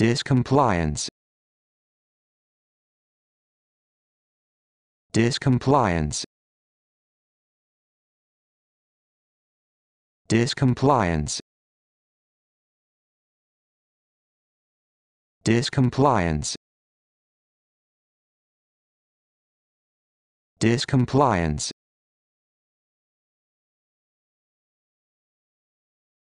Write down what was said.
Discompliance Discompliance Discompliance Discompliance Discompliance